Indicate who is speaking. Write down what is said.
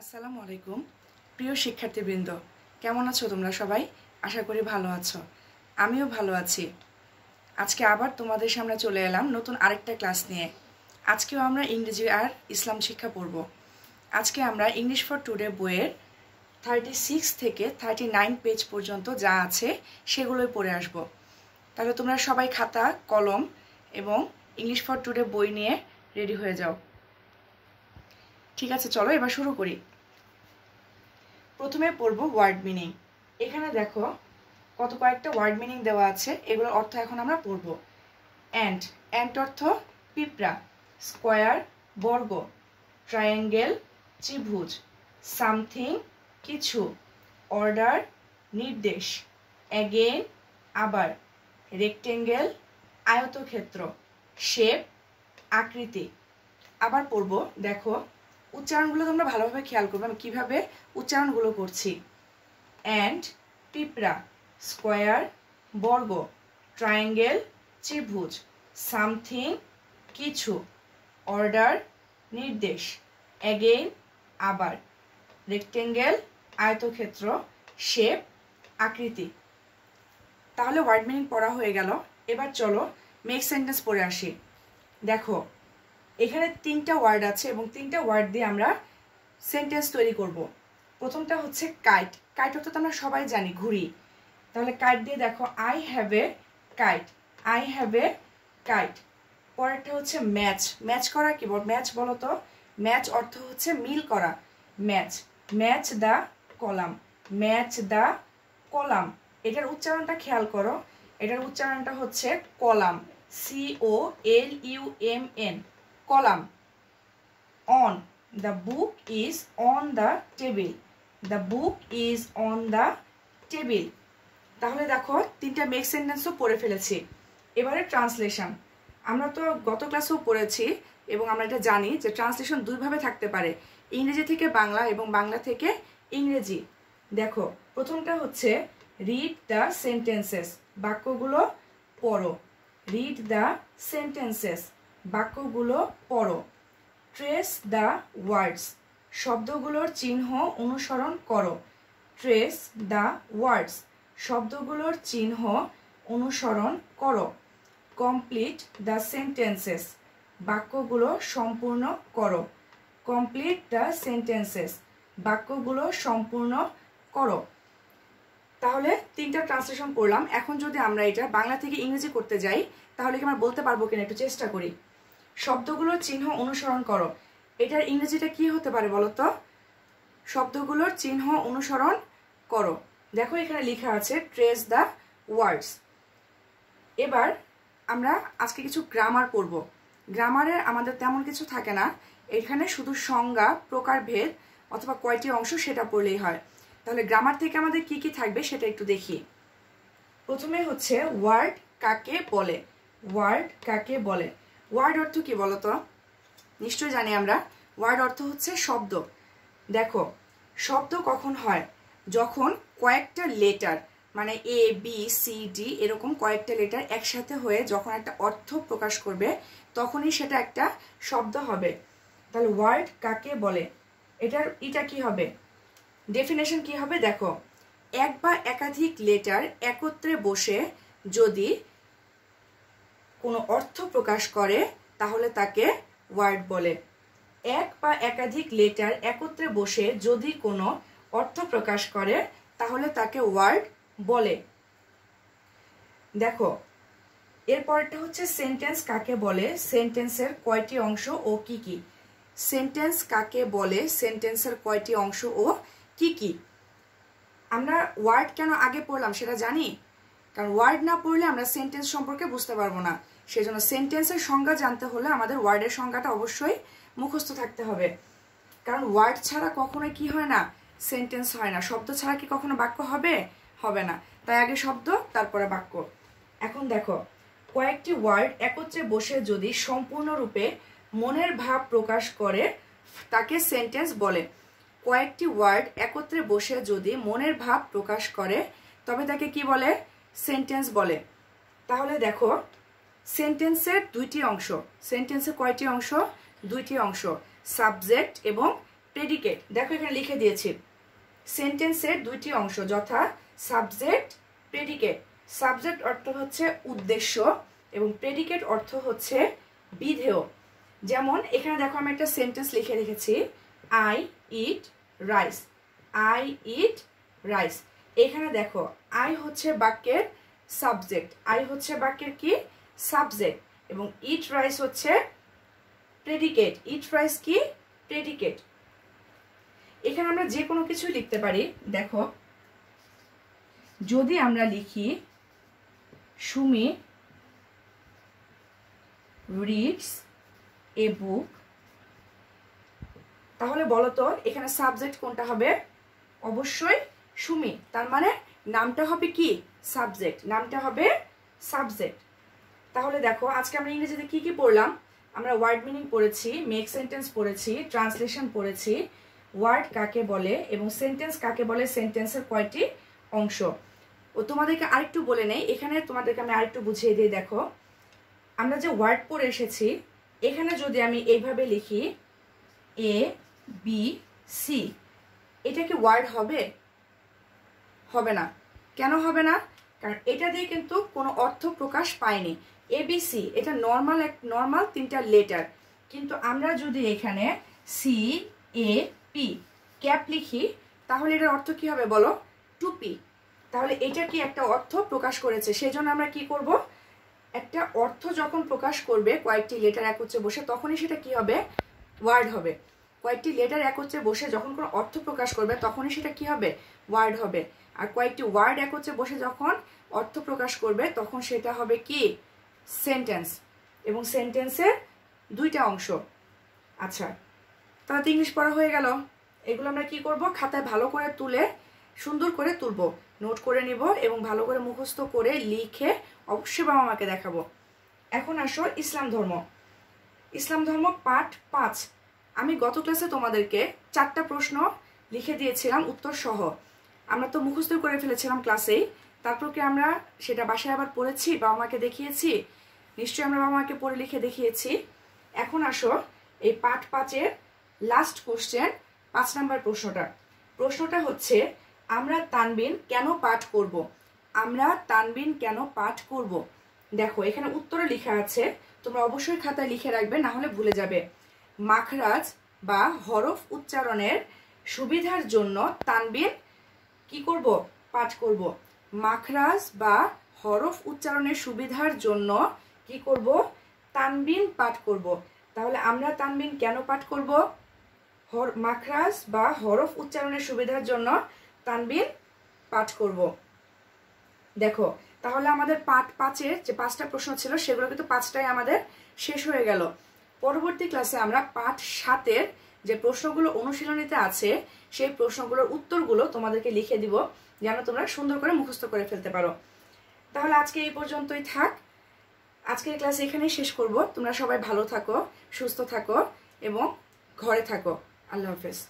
Speaker 1: আসসালামু আলাইকুম প্রিয় শিক্ষার্থীবৃন্দ কেমন আছো তোমরা সবাই আশা করি ভালো আছো আমিও ভালো আছি আজকে আবার তোমাদের সামনে চলে এলাম নতুন আরেকটা ক্লাস নিয়ে আজকেও আমরা ইংরেজি আর ইসলাম শিক্ষা পড়ব আজকে আমরা ইংলিশ ফর টুডে বইয়ের থার্টি সিক্স থেকে থার্টি নাইন পেজ পর্যন্ত যা আছে সেগুলোই পড়ে আসব তাহলে তোমরা সবাই খাতা কলম এবং ইংলিশ ফর টুডে বই নিয়ে রেডি হয়ে যাও ঠিক আছে চলো এবার শুরু করি প্রথমে পড়ব ওয়ার্ড মিনিং এখানে দেখো কত কয়েকটা ওয়ার্ড মিনিং দেওয়া আছে এগুলোর অর্থ এখন আমরা পড়ব অ্যান্ড অ্যান্ড অর্থ পিঁপড়া স্কোয়ার বর্গ ট্রায়াঙ্গেল ত্রিভুজ সামথিং কিছু অর্ডার নির্দেশ অ্যাগেন আবার রেক্টেঙ্গেল আয়তক্ষেত্র শেপ আকৃতি আবার পড়ব দেখো উচ্চারণগুলো তোমরা ভালোভাবে খেয়াল করবে আমি কীভাবে উচ্চারণগুলো করছি অ্যান্ড পিঁপড়া স্কোয়ার বর্গ ট্রায়াঙ্গেল ত্রিভুজ সামথিং কিছু অর্ডার নির্দেশ অ্যাগেইন আবার রেক্টেঙ্গেল আয়তক্ষেত্র শেপ আকৃতি তাহলে ওয়ার্ড মিনিং পড়া হয়ে গেল এবার চলো মেক সেন্টেন্স পড়ে আসি দেখো এখানে তিনটা ওয়ার্ড আছে এবং তিনটা ওয়ার্ড দিয়ে আমরা সেন্টেন্স তৈরি করব। প্রথমটা হচ্ছে কাইট কাইট অর্থাৎ আমরা সবাই জানি ঘুরি তাহলে কাইট দিয়ে দেখো I have a kite I have a kite পরেরটা হচ্ছে ম্যাচ ম্যাচ করা কি বল ম্যাচ বলো তো ম্যাচ অর্থ হচ্ছে মিল করা match match the column match the column এটার উচ্চারণটা খেয়াল করো এটার উচ্চারণটা হচ্ছে column C O L U M N column on the book is on the table the book is on the table তাহলে দেখো তিনটা মেক সেন্টেন্সও পড়ে ফেলেছি এবারে ট্রান্সলেশন আমরা তো গত ক্লাসেও পড়েছি এবং আমরা এটা জানি যে ট্রান্সলেশন দুইভাবে থাকতে পারে ইংরেজি থেকে বাংলা এবং বাংলা থেকে ইংরেজি দেখো প্রথমটা হচ্ছে রিড দ্য সেন্টেন্সেস বাক্যগুলো পড়ো রিড দ্য সেন্টেন্সেস বাক্যগুলো পড়ো ট্রেস দ্য ওয়ার্ডস শব্দগুলোর চিহ্ন অনুসরণ করো ট্রেস দ্য ওয়ার্ডস শব্দগুলোর চিহ্ন অনুসরণ করো কমপ্লিট দ্য সেন্টেন্সেস বাক্যগুলো সম্পূর্ণ করো কমপ্লিট দ্য সেন্টেন্সেস বাক্যগুলো সম্পূর্ণ করো তাহলে তিনটা ট্রান্সলেশন করলাম এখন যদি আমরা এটা বাংলা থেকে ইংরেজি করতে যাই তাহলে কি আমরা বলতে পারবো কিনা একটু চেষ্টা করি শব্দগুলোর চিহ্ন অনুসরণ করো এটার ইংরেজিটা কি হতে পারে বলো তো শব্দগুলোর চিহ্ন অনুসরণ করো দেখো এখানে লেখা আছে ট্রেস দ্য ওয়ার্ডস এবার আমরা আজকে কিছু গ্রামার করব। গ্রামারে আমাদের তেমন কিছু থাকে না এখানে শুধু সংজ্ঞা প্রকারভেদ অথবা কয়টি অংশ সেটা পড়লেই হয় তাহলে গ্রামার থেকে আমাদের কি কি থাকবে সেটা একটু দেখি প্রথমে হচ্ছে ওয়ার্ড কাকে বলে ওয়ার্ড কাকে বলে ওয়ার্ড অর্থ কি বলতো নিশ্চয় জানি আমরা ওয়ার্ড অর্থ হচ্ছে শব্দ দেখো শব্দ কখন হয় যখন কয়েকটা লেটার মানে এ বি সি ডি এরকম কয়েকটা লেটার একসাথে হয়ে যখন একটা অর্থ প্রকাশ করবে তখনই সেটা একটা শব্দ হবে তাহলে ওয়ার্ড কাকে বলে এটার এটা কি হবে ডেফিনেশন কি হবে দেখো এক বা একাধিক লেটার একত্রে বসে যদি কোনো অর্থ প্রকাশ করে তাহলে তাকে ওয়ার্ড বলে এক বা একাধিক লেটার একত্রে বসে যদি কোনো অর্থ প্রকাশ করে তাহলে তাকে ওয়ার্ড বলে দেখো এরপরটা হচ্ছে সেন্টেন্স কাকে বলে সেন্টেন্সের কয়টি অংশ ও কি কি সেন্টেন্স কাকে বলে সেন্টেন্সের কয়টি অংশ ও কি কি আমরা ওয়ার্ড কেন আগে পড়লাম সেটা জানি কারণ ওয়ার্ড না পড়লে আমরা সেন্টেন্স সম্পর্কে বুঝতে পারবো না সেই জন্য সেন্টেন্সের সংজ্ঞা জানতে হলে আমাদের ওয়ার্ডের সংজ্ঞাটা অবশ্যই মুখস্থ থাকতে হবে কারণ ওয়ার্ড ছাড়া কখনো কি হয় না সেন্টেন্স হয় না শব্দ ছাড়া কি কখনো বাক্য হবে হবে না তাই আগে শব্দ তারপরে বাক্য এখন দেখো কয়েকটি ওয়ার্ড একত্রে বসে যদি সম্পূর্ণরূপে মনের ভাব প্রকাশ করে তাকে সেন্টেন্স বলে কয়েকটি ওয়ার্ড একত্রে বসে যদি মনের ভাব প্রকাশ করে তবে তাকে কি বলে সেন্টেন্স বলে তাহলে দেখো সেন্টেন্সের দুইটি অংশ সেন্টেন্সের কয়টি অংশ দুইটি অংশ সাবজেক্ট এবং প্রেডিকেট দেখো এখানে লিখে দিয়েছি সেন্টেন্সের দুইটি অংশ যথা সাবজেক্ট প্রেডিকেট সাবজেক্ট অর্থ হচ্ছে উদ্দেশ্য এবং প্রেডিকেট অর্থ হচ্ছে বিধেয় যেমন এখানে দেখো আমি একটা সেন্টেন্স লিখে রেখেছি I eat rice I eat rice এখানে দেখো আই হচ্ছে বাক্যের সাবজেক্ট আই হচ্ছে বাক্যের কি সাবজেক্ট এবং ইট রাইস হচ্ছে প্রেডিকেট ইট রাইস কি প্রেডিকেট এখানে আমরা যে কোনো কিছু লিখতে পারি দেখো যদি আমরা লিখি সুমি রিডস এ বুক তাহলে বলো তো এখানে সাবজেক্ট কোনটা হবে অবশ্যই সুমি তার মানে নামটা হবে কি সাবজেক্ট নামটা হবে সাবজেক্ট তাহলে দেখো আজকে আমরা ইংরেজিতে কি কি পড়লাম আমরা ওয়ার্ড মিনিং পড়েছি মেক সেন্টেন্স পড়েছি ট্রান্সলেশন পড়েছি ওয়ার্ড কাকে বলে এবং সেন্টেন্স কাকে বলে সেন্টেন্সের কয়টি অংশ ও তোমাদেরকে আরেকটু বলে নেই এখানে তোমাদেরকে আমি আরেকটু বুঝিয়ে দিয়ে দেখো আমরা যে ওয়ার্ড পড়ে এসেছি এখানে যদি আমি এইভাবে লিখি এ বি সি এটা কি ওয়ার্ড হবে হবে না কেন হবে না কারণ এটা দিয়ে কিন্তু কোনো অর্থ প্রকাশ পায়নি এবিসি এটা নর্মাল এক নর্মাল তিনটা লেটার কিন্তু আমরা যদি এখানে সি এ পি ক্যাপ লিখি তাহলে এটার অর্থ কি হবে বলো টুপি তাহলে এটা কি একটা অর্থ প্রকাশ করেছে সেজন্য আমরা কি করব একটা অর্থ যখন প্রকাশ করবে কয়েকটি লেটার একত্রে বসে তখনই সেটা কি হবে ওয়ার্ড হবে কয়েকটি লেটার একত্রে বসে যখন কোনো অর্থ প্রকাশ করবে তখনই সেটা কি হবে ওয়ার্ড হবে আর কয়েকটি ওয়ার্ড একত্রে বসে যখন অর্থ প্রকাশ করবে তখন সেটা হবে কি সেন্টেন্স এবং সেন্টেন্সের দুইটা অংশ আচ্ছা তাহলে ইংলিশ পড়া হয়ে গেল এগুলো আমরা কি করব খাতায় ভালো করে তুলে সুন্দর করে তুলব নোট করে নিব এবং ভালো করে মুখস্থ করে লিখে অবশ্যই বাবা মাকে দেখাবো এখন আসো ইসলাম ধর্ম ইসলাম ধর্ম পাঠ পাঁচ আমি গত ক্লাসে তোমাদেরকে চারটা প্রশ্ন লিখে দিয়েছিলাম উত্তর সহ আমরা তো মুখস্থ করে ফেলেছিলাম ক্লাসে তারপর কি আমরা সেটা বাসায় আবার পড়েছি বাবা মাকে দেখিয়েছি নিশ্চয়ই আমরা বাবা মাকে পড়ে লিখে দেখিয়েছি এখন আসো এই পাঠ পাঁচের লাস্ট কোশ্চেন পাঁচ নাম্বার প্রশ্নটা প্রশ্নটা হচ্ছে আমরা তানবিন কেন পাঠ করব। আমরা তানবিন কেন পাঠ করব। দেখো এখানে উত্তরে লেখা আছে তোমরা অবশ্যই খাতায় লিখে রাখবে না হলে ভুলে যাবে মাখরাজ বা হরফ উচ্চারণের সুবিধার জন্য তানবিন কি করব পাঠ করব মাখরাজ বা হরফ উচ্চারণের সুবিধার জন্য কি করব তানবিন পাঠ করব তাহলে আমরা তানবিন কেন পাঠ করব হর মাখরাজ বা হরফ উচ্চারণের সুবিধার জন্য তানবিন পাঠ করব দেখো তাহলে আমাদের পাঠ পাঁচের যে পাঁচটা প্রশ্ন ছিল সেগুলো কিন্তু পাঁচটাই আমাদের শেষ হয়ে গেল পরবর্তী ক্লাসে আমরা পাঠ সাতের যে প্রশ্নগুলো অনুশীলনীতে আছে সেই প্রশ্নগুলোর উত্তরগুলো তোমাদেরকে লিখে দিব যেন তোমরা সুন্দর করে মুখস্থ করে ফেলতে পারো তাহলে আজকে এই পর্যন্তই থাক আজকের ক্লাস এখানেই শেষ করব তোমরা সবাই ভালো থাকো সুস্থ থাকো এবং ঘরে থাকো আল্লাহ হাফেজ